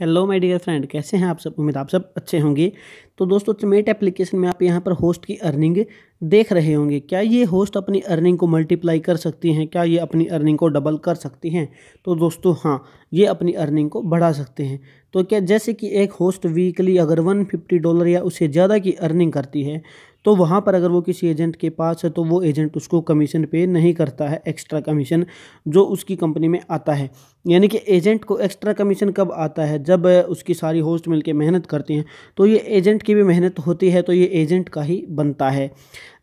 hello my dear friend कैसे हैं आप सब उम्मीद आप सब अच्छे होंगे तो दोस्तों चमेट एप्लीकेशन में आप यहाँ पर होस्ट की अर्निंग देख रहे होंगे क्या ये होस्ट अपनी अर्निंग को मल्टीप्लाई कर सकती हैं क्या ये अपनी अर्निंग को डबल कर सकती हैं तो दोस्तों हाँ ये अपनी अर्निंग को बढ़ा सकते हैं तो क्या जैसे कि एक होस्ट वीकली अगर वन फिफ्टी डॉलर या उससे ज़्यादा की अर्निंग करती है तो वहाँ पर अगर वो किसी एजेंट के पास है तो वो एजेंट उसको कमीशन पे नहीं करता है एक्स्ट्रा कमीशन जो उसकी कंपनी में आता है यानी कि एजेंट को एक्स्ट्रा कमीशन कब आता है जब उसकी सारी होस्ट मिलकर मेहनत करती हैं तो ये एजेंट की भी मेहनत होती है तो ये एजेंट का ही बनता है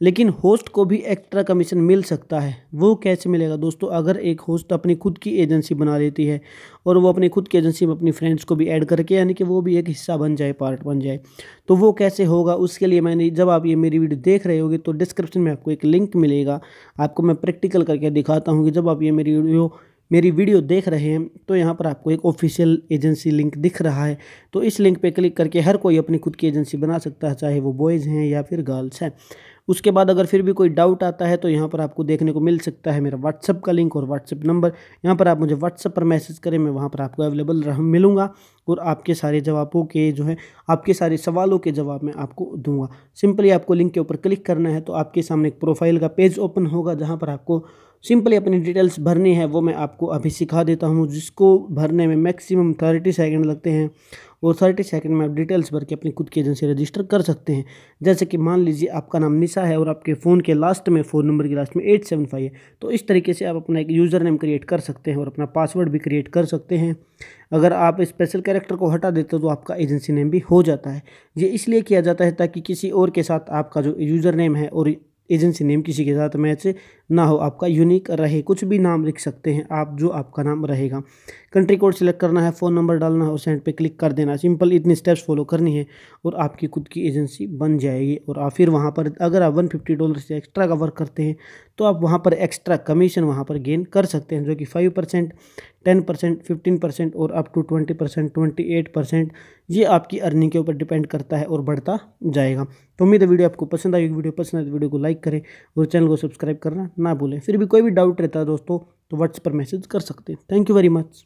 लेकिन होस्ट को भी एक्स्ट्रा कमीशन मिल सकता है वो कैसे मिलेगा दोस्तों अगर एक होस्ट अपनी खुद की एजेंसी बना लेती है और वो अपनी खुद की एजेंसी में अपनी फ्रेंड्स को भी ऐड करके यानी कि वो भी एक हिस्सा बन जाए पार्ट बन जाए तो वो कैसे होगा उसके लिए मैंने जब आप ये मेरी वीडियो देख रहे होगी तो डिस्क्रिप्शन में आपको एक लिंक मिलेगा आपको मैं प्रैक्टिकल करके दिखाता हूँ कि जब आप ये मेरी वीडियो मेरी वीडियो देख रहे हैं तो यहाँ पर आपको एक ऑफिशियल एजेंसी लिंक दिख रहा है तो इस लिंक पे क्लिक करके हर कोई अपनी खुद की एजेंसी बना सकता है चाहे वो बॉयज़ हैं या फिर गर्ल्स हैं उसके बाद अगर फिर भी कोई डाउट आता है तो यहाँ पर आपको देखने को मिल सकता है मेरा व्हाट्सअप का लिंक और व्हाट्सअप नंबर यहाँ पर आप मुझे व्हाट्सअप पर मैसेज करें मैं वहाँ पर आपको अवेलेबल रह मिलूँगा और आपके सारे जवाबों के जो है आपके सारे सवालों के जवाब मैं आपको दूंगा सिंपली आपको लिंक के ऊपर क्लिक करना है तो आपके सामने एक प्रोफाइल का पेज ओपन होगा जहाँ पर आपको सिंपली अपनी डिटेल्स भरनी है वो मैं आपको अभी सिखा देता हूँ जिसको भरने में मैक्सिमम थर्टी सेकेंड लगते हैं और थर्टी सेकेंड में आप डिटेल्स भर के अपनी खुद की एजेंसी रजिस्टर कर सकते हैं जैसे कि मान लीजिए आपका नाम निशा है और आपके फ़ोन के लास्ट में फ़ोन नंबर के लास्ट में एट सेवन फाइव है तो इस तरीके से आप अपना एक यूज़र नेम क्रिएट कर सकते हैं और अपना पासवर्ड भी क्रिएट कर सकते हैं अगर आप स्पेशल कैरेक्टर को हटा देते हो तो आपका एजेंसी नेम भी हो जाता है ये इसलिए किया जाता है ताकि किसी और के साथ आपका जो यूज़र नेम है और एजेंसी नेम किसी के साथ मैच ना हो आपका यूनिक रहे कुछ भी नाम लिख सकते हैं आप जो आपका नाम रहेगा कंट्री कोड सेलेक्ट करना है फ़ोन नंबर डालना है और सेंड पे क्लिक कर देना सिंपल इतनी स्टेप्स फॉलो करनी है और आपकी खुद की एजेंसी बन जाएगी और आप फिर वहाँ पर अगर आप वन फिफ्टी डॉलर से एक्स्ट्रा का वर्क करते हैं तो आप वहाँ पर एक्स्ट्रा कमीशन वहाँ पर गेन कर सकते हैं जो कि five percent ten percent fifteen percent और up to twenty percent twenty eight percent ये आपकी अर्निंग के ऊपर डिपेंड करता है और बढ़ता जाएगा तो उम्मीद है वीडियो आपको पसंद आएगी वीडियो पसंद आए तो वीडियो को लाइक करें और चैनल को सब्सक्राइब करना ना भूलें फिर भी कोई भी डाउट रहता है दोस्तों तो व्हाट्सएप पर मैसेज कर सकते हैं थैंक यू वेरी मच